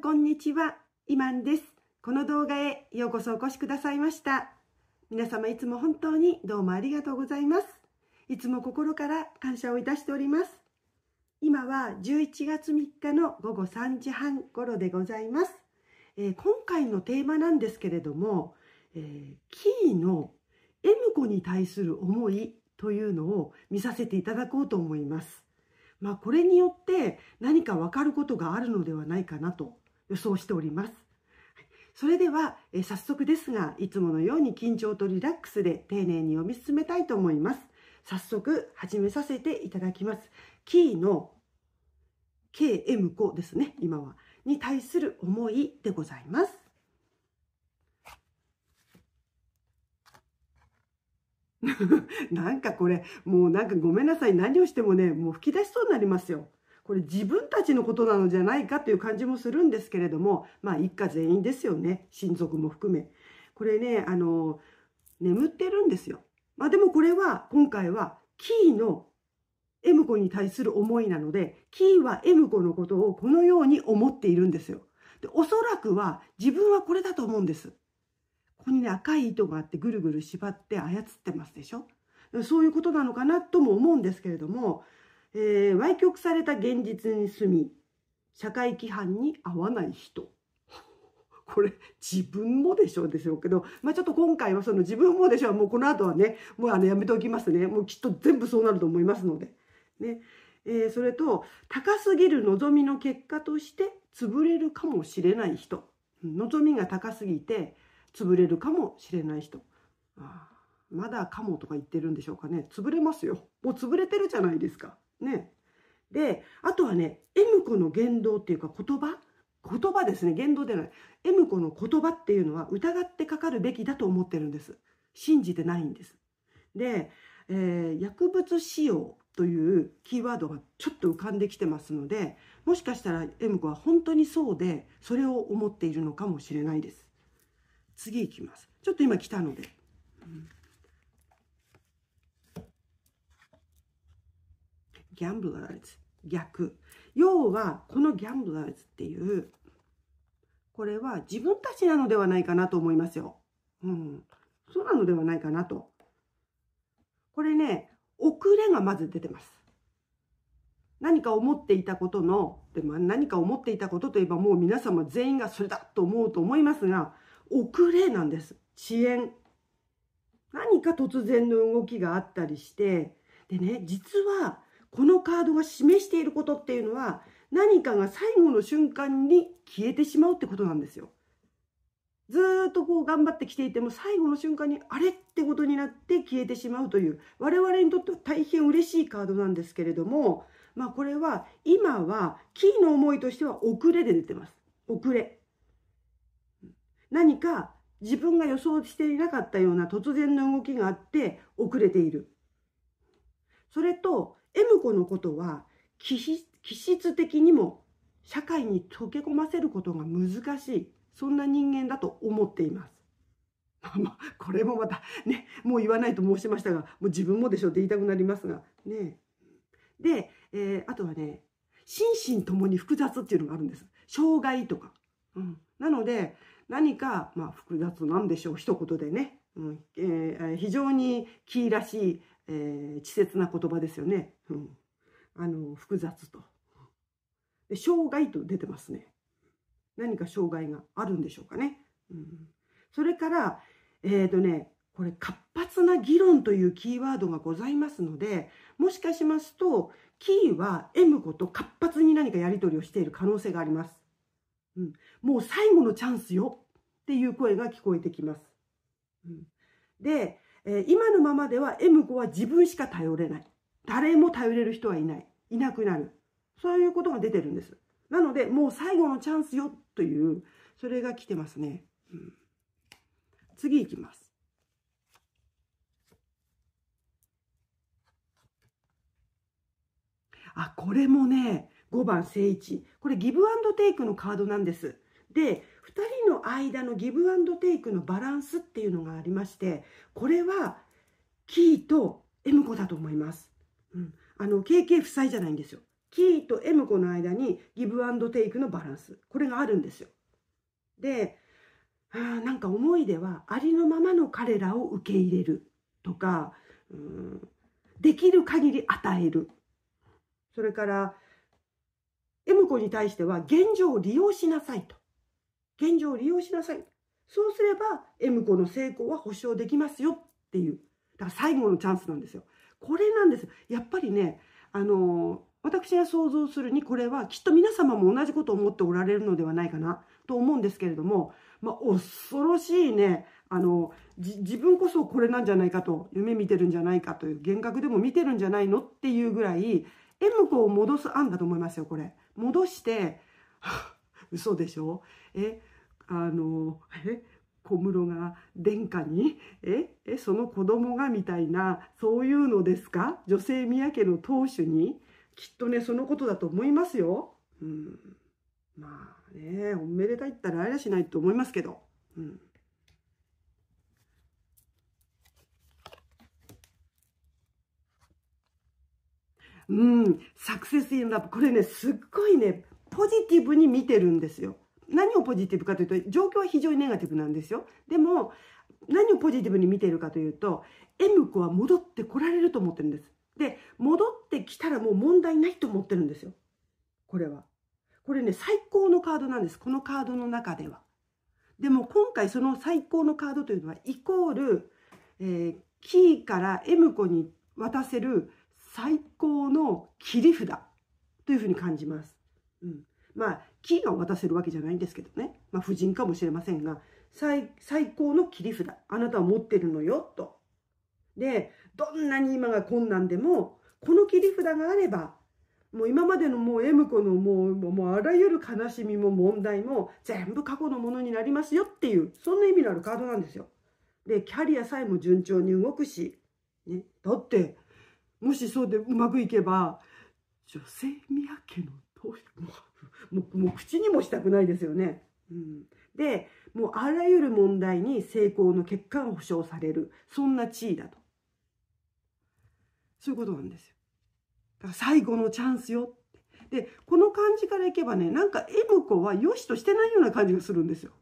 こんにちはイマンですこの動画へようこそお越しくださいました皆様いつも本当にどうもありがとうございますいつも心から感謝をいたしております今は11月3日の午後3時半頃でございます、えー、今回のテーマなんですけれども、えー、キーの M 子に対する思いというのを見させていただこうと思いますまあ、これによって何か分かることがあるのではないかなと予想しております。それでは、え早速ですが、いつものように緊張とリラックスで丁寧に読み進めたいと思います。早速、始めさせていただきます。キーの KM 子ですね、今は。に対する思いでございます。なんかこれ、もうなんかごめんなさい。何をしてもね、もう吹き出しそうになりますよ。これ自分たちのことなのじゃないかという感じもするんですけれども、まあ一家全員ですよね。親族も含め。これね、あの、眠ってるんですよ。まあでもこれは、今回は、キーの M 子に対する思いなので、キーは M 子のことをこのように思っているんですよ。で、おそらくは、自分はこれだと思うんです。ここにね、赤い糸があってぐるぐる縛って操ってますでしょそういうことなのかなとも思うんですけれども、えー、歪曲された現実に住み、社会規範に合わない人。これ、自分もでしょうでしょうけど、まあちょっと今回はその自分もでしょう、もうこの後はね、もうあのやめておきますね。もうきっと全部そうなると思いますので。ね。えー、それと、高すぎる望みの結果として潰れるかもしれない人。望みが高すぎて潰れるかもしれない人。あまだかもとか言ってるんでしょうかね。潰れますよ。もう潰れてるじゃないですか。ね。で、あとはね、M 子の言動っていうか言葉言葉ですね。言動ではない。M 子の言葉っていうのは疑ってかかるべきだと思ってるんです。信じてないんです。で、えー、薬物使用というキーワードがちょっと浮かんできてますので、もしかしたら M 子は本当にそうで、それを思っているのかもしれないです。次いきます。ちょっと今来たので。うん g a m b l e r 逆要はこのギャンブラーズっていうこれは自分たちなのではないかなと思いますよ。うん、そうなのではないかなと。これね遅れがまず出てます。何か思っていたことので、も何か思っていたことといえばもう皆様全員がそれだと思うと思いますが遅れなんです遅延何か突然の動きがあったりしてでね実はこのカードが示していることっていうのは何かが最後の瞬間に消えてしまうってことなんですよ。ずっとこう頑張ってきていても最後の瞬間にあれってことになって消えてしまうという我々にとっては大変嬉しいカードなんですけれどもまあこれは今はキーの思いとしては遅れで出てます遅れ何か自分が予想していなかったような突然の動きがあって遅れているそれと M 子のことは気質的にも社会に溶け込ませることが難しいそんな人間だと思っています。まあ、これもまたねもう言わないと申しましたがもう自分もでしょって言いたくなりますがねで、えー、あとはね心身ともに複雑っていうのがあるんです障害とか、うん、なので何か、まあ、複雑なんでしょう一言でね、うんえー、非常にキーらしいえー、稚拙な言葉ですよね。うん、あの複雑とで。障害と出てますね。何か障害があるんでしょうかね。うん、それから、えー、とね、これ活発な議論というキーワードがございますので、もしかしますと、キーは M 子と活発に何かやり取りをしている可能性があります。うん、もう最後のチャンスよっていう声が聞こえてきます。うん、で、えー、今のままでは M5 は自分しか頼れない。誰も頼れる人はいない。いなくなる。そういうことが出てるんです。なので、もう最後のチャンスよという、それが来てますね。うん、次いきます。あ、これもね、5番、正一。これギブアンドテイクのカードなんです。で、2人の間のギブアンドテイクのバランスっていうのがありましてこれはキーとエムコだと思います、うん、あの KK 夫妻じゃないんですよキーとエムコの間にギブアンドテイクのバランスこれがあるんですよでなんか思い出はありのままの彼らを受け入れるとか、うん、できる限り与えるそれから M 子に対しては現状を利用しなさいと現状を利用しなさい。そうすれば M 子の成功は保証できますよっていう。だから最後のチャンスなんですよ。これなんです。やっぱりね、あの私が想像するにこれはきっと皆様も同じことを思っておられるのではないかなと思うんですけれども、まあ、恐ろしいねあの自分こそこれなんじゃないかと夢見てるんじゃないかという幻覚でも見てるんじゃないのっていうぐらい M 子を戻す案だと思いますよこれ。戻して、は嘘でしょえあのえ小室が殿下にええその子供がみたいなそういうのですか女性宮家の当主にきっとねそのことだと思いますよ。うん、まあねおめでたいったらあれゃしないと思いますけど。うんうん、サクセスインラブ。これね、すっごいね、ポジティブに見てるんですよ。何をポジティブかというと、状況は非常にネガティブなんですよ。でも、何をポジティブに見ているかというと、M 子は戻ってこられると思ってるんです。で、戻ってきたらもう問題ないと思ってるんですよ。これは。これね、最高のカードなんです。このカードの中では。でも今回その最高のカードというのは、イコール、えー、キーから M 子に渡せる最高の切り札というふうに感じます。うん、まあーが渡せるわけじゃないんですけどね、まあ、婦人かもしれませんが最高の切り札あなたは持ってるのよと。でどんなに今が困難でもこの切り札があればもう今までのもう M 子のもうもうあらゆる悲しみも問題も全部過去のものになりますよっていうそんな意味のあるカードなんですよ。でキャリアさえも順調に動くし、ね、だってもしそうでうまくいけば女性宮家のどうもうもう口にもしたくないですよね。うん、でもうあらゆる問題に成功の結果が保証されるそんな地位だとそういうことなんですよ。だから最後のチャンスよでこの感じからいけばねなんか M 子は良しとしてないような感じがするんですよ。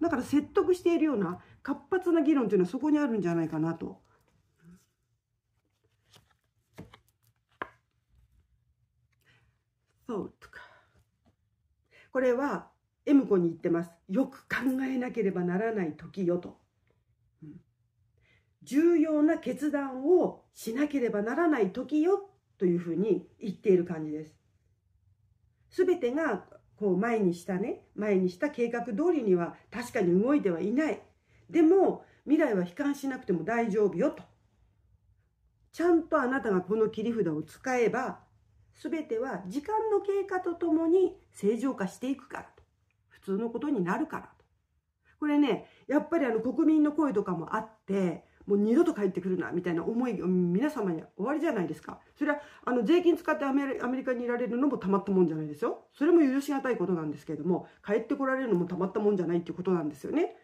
だから説得しているような活発な議論というのはそこにあるんじゃないかなとかこれは M 子に言ってますよく考えなければならない時よと、うん、重要な決断をしなければならない時よというふうに言っている感じです全てがこう前にしたね前にした計画通りには確かに動いてはいないでも未来は悲観しなくても大丈夫よとちゃんとあなたがこの切り札を使えば全ては時間の経過とともに正常化していくからと。普通のことになるからと。これね、やっぱりあの国民の声とかもあって、もう二度と帰ってくるな、みたいな思い、皆様には終わりじゃないですか。それは、あの、税金使ってアメリカにいられるのもたまったもんじゃないですよ。それも許し難いことなんですけれども、帰ってこられるのもたまったもんじゃないっていうことなんですよね。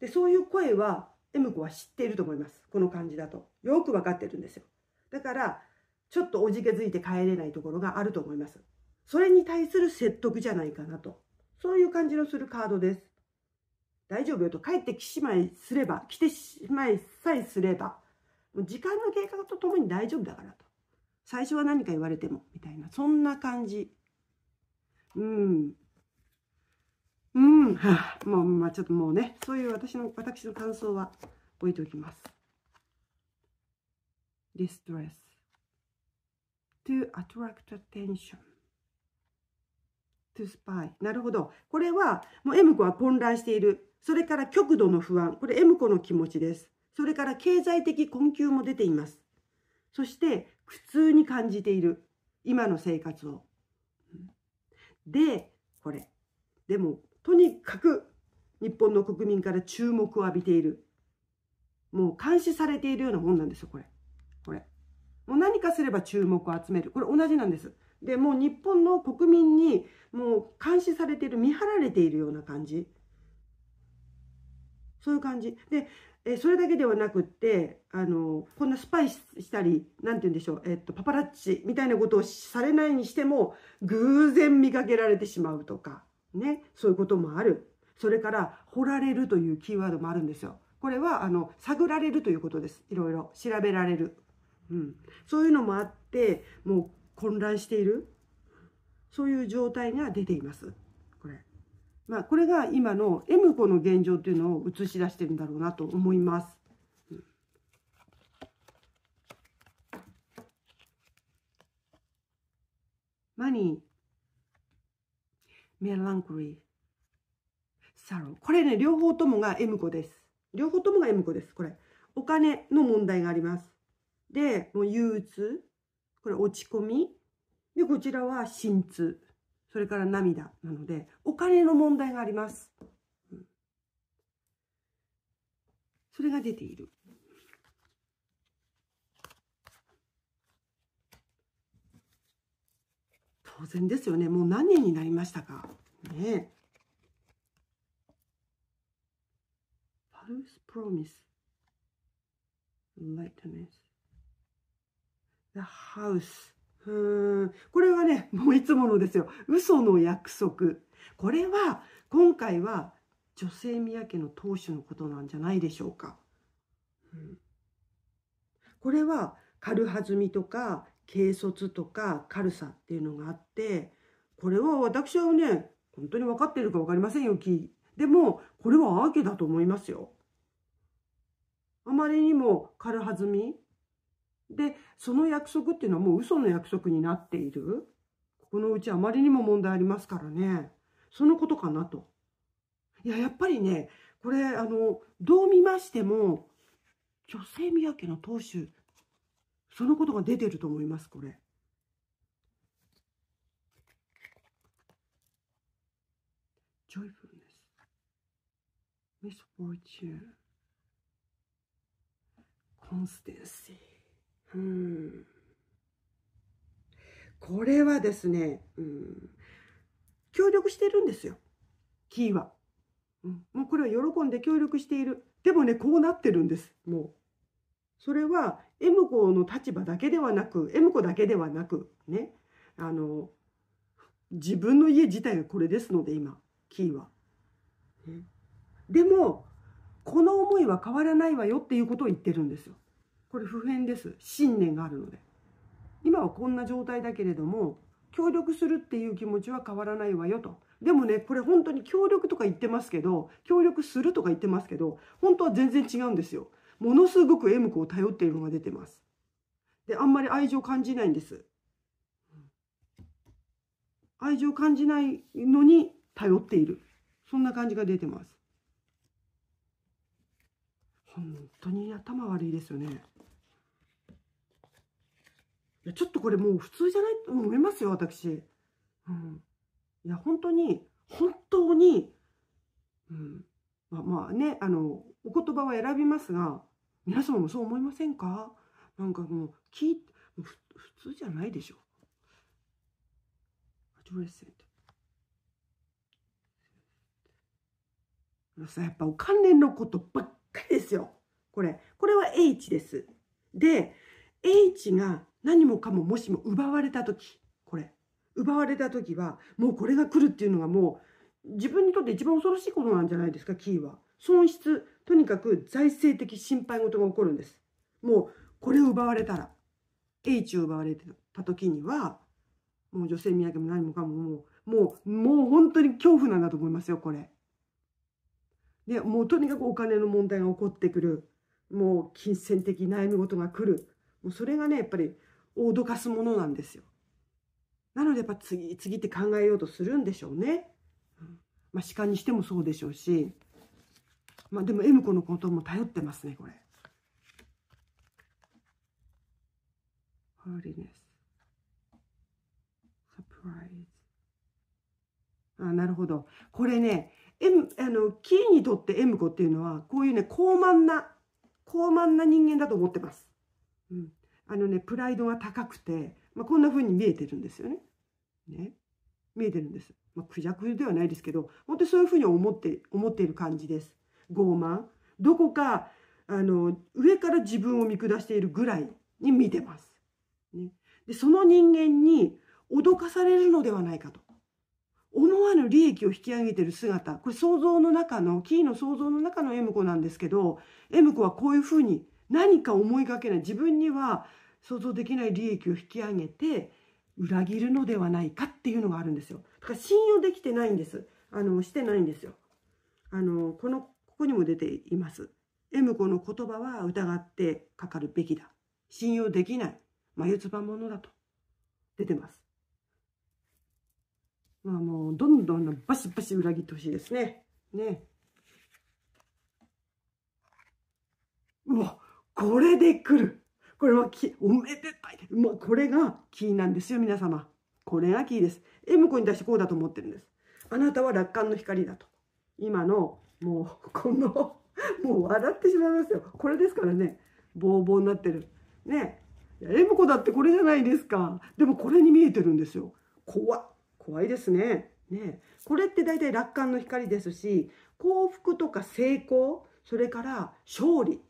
で、そういう声は、エム子は知っていると思います。この感じだと。よくわかってるんですよ。だから、ちょっとおじけづいて帰れないところがあると思います。それに対する説得じゃないかなと。そういう感じのするカードです。大丈夫よと帰ってきしまいすれば、来てしまいさえすれば、もう時間の経過とともに大丈夫だからと。最初は何か言われても、みたいな、そんな感じ。うん。うん、はあ、もう、まあ、ちょっともうね、そういう私の、私の感想は置いておきます。ディストレス。to attract attention. to spy. なるほど。これは、もう M 子は混乱している。それから極度の不安。これ M 子の気持ちです。それから経済的困窮も出ています。そして、苦痛に感じている。今の生活を。で、これ。でも、とにかく、日本の国民から注目を浴びている。もう監視されているようなもんなんですよ、これ。もう何かすれば注目を集める。これ同じなんです。で、もう日本の国民にもう監視されている、見張られているような感じ。そういう感じ。で、えそれだけではなくって、あの、こんなスパイしたり、なんて言うんでしょう、えっと、パパラッチみたいなことをされないにしても、偶然見かけられてしまうとか、ね、そういうこともある。それから、掘られるというキーワードもあるんですよ。これは、あの、探られるということです。いろいろ調べられる。うん、そういうのもあってもう混乱しているそういう状態が出ていますこれ。まあ、これが今の M 子の現状っていうのを映し出してるんだろうなと思います。マニー、メランクリー、サロン。これね、両方ともが M 子です。両方ともが M 子です。これ。お金の問題があります。で、もう憂鬱、これ落ち込み、で、こちらは心痛、それから涙なので、お金の問題があります。うん、それが出ている。当然ですよね。もう何年になりましたか。ねパルスプロミス。ライトネス。The house. うんこれはね、もういつものですよ。嘘の約束。これは、今回は、女性宮家の当主のことなんじゃないでしょうか。うん、これは、軽はずみとか、軽率とか、軽さっていうのがあって、これは私はね、本当に分かってるか分かりませんよ、き。でも、これはアーケだと思いますよ。あまりにも軽はずみで、その約束っていうのはもう嘘の約束になっている。ここのうちあまりにも問題ありますからね。そのことかなと。いや、やっぱりね、これ、あの、どう見ましても、女性宮家の当主、そのことが出てると思います、これ。ジョイフルネス。ミスフォーチューン。コンステンシー。うん。これはですね、うん、協力してるんですよ。キーは。うん、もうこれは喜んで協力している。でもね、こうなってるんです。もう。それは M 子の立場だけではなく、M 子だけではなく、ね。あの、自分の家自体がこれですので、今、キーは。ね、でも、この思いは変わらないわよっていうことを言ってるんですよ。これ普遍です信念があるので今はこんな状態だけれども協力するっていう気持ちは変わらないわよとでもねこれ本当に協力とか言ってますけど協力するとか言ってますけど本当は全然違うんですよものすごく M 子を頼っているのが出てますであんまり愛情感じないんです愛情感じないのに頼っているそんな感じが出てます本当に頭悪いですよねや、ちょっとこれもう普通じゃないと思いますよ、私。うん。いや、本当に、本当に、うん。まあ、まあね、あの、お言葉は選びますが、皆様もそう思いませんかなんかもう、聞いて、普通じゃないでしょ。アドレスセント。さ、やっぱお連のことばっかりですよ。これ。これは H です。で、H が何もかももしも奪われた時これ奪われた時はもうこれが来るっていうのがもう自分にとって一番恐ろしいことなんじゃないですかキーは損失とにかく財政的心配事が起こるんですもうこれを奪われたら H を奪われた時にはもう女性土産も何もかももうもうもう本当に恐怖なんだと思いますよこれ。でもうとにかくお金の問題が起こってくるもう金銭的悩み事が来るもうそれがねやっぱりを脅かすものなんですよ。なのでやっぱ次、次って考えようとするんでしょうね。まあ、鹿にしてもそうでしょうし。まあ、でも M 子のことも頼ってますね、これ。あ、なるほど。これね、M、あの、キーにとって M 子っていうのは、こういうね、高慢な、高慢な人間だと思ってます。うん。あのねプライドが高くて、まあ、こんな風に見えてるんですよね。ね見えてるんです。まあ、クジャクではないですけど本当にそういう風に思って思っている感じです。傲慢どこかあの上から自分を見下しているぐらいに見てます。ね、でその人間に脅かされるのではないかと思わぬ利益を引き上げてる姿これ想像の中のキーの想像の中の M 子なんですけど M 子はこういうふうに何か思いがけない自分には想像できない利益を引き上げて裏切るのではないかっていうのがあるんですよだから信用できてないんですあのしてないんですよあのこのここにも出ています M 子の言葉は疑ってかかるべきだ信用できない眉唾者だと出てますまあもうどんどんバシバシ裏切ってほしいですねねうわこれで来る。これはき、おめでたい。まあ、これがキーなんですよ、皆様。これがキーです。M 子に対してこうだと思ってるんです。あなたは楽観の光だと。今の、もう、この、もう笑ってしまいますよ。これですからね。ボーボーになってる。ね。エムコだってこれじゃないですか。でもこれに見えてるんですよ。怖怖いですね。ねこれって大体楽観の光ですし、幸福とか成功、それから勝利、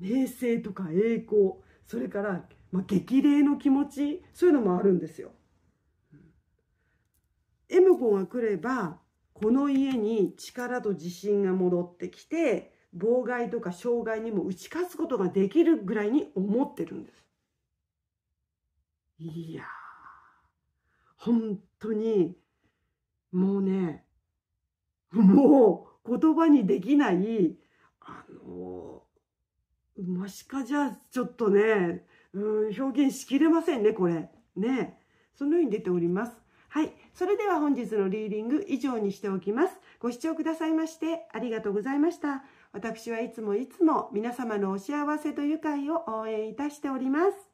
名声とか栄光それから、まあ、激励の気持ちそういうのもあるんですよ。エムが来ればこの家に力と自信が戻ってきて妨害とか障害にも打ち勝つことができるぐらいに思ってるんです。いや本当にもうねもう言葉にできないあのもしかじゃあちょっとね、うん、表現しきれませんね、これ。ね。そのように出ております。はい。それでは本日のリーディング以上にしておきます。ご視聴くださいましてありがとうございました。私はいつもいつも皆様のお幸せと愉快を応援いたしております。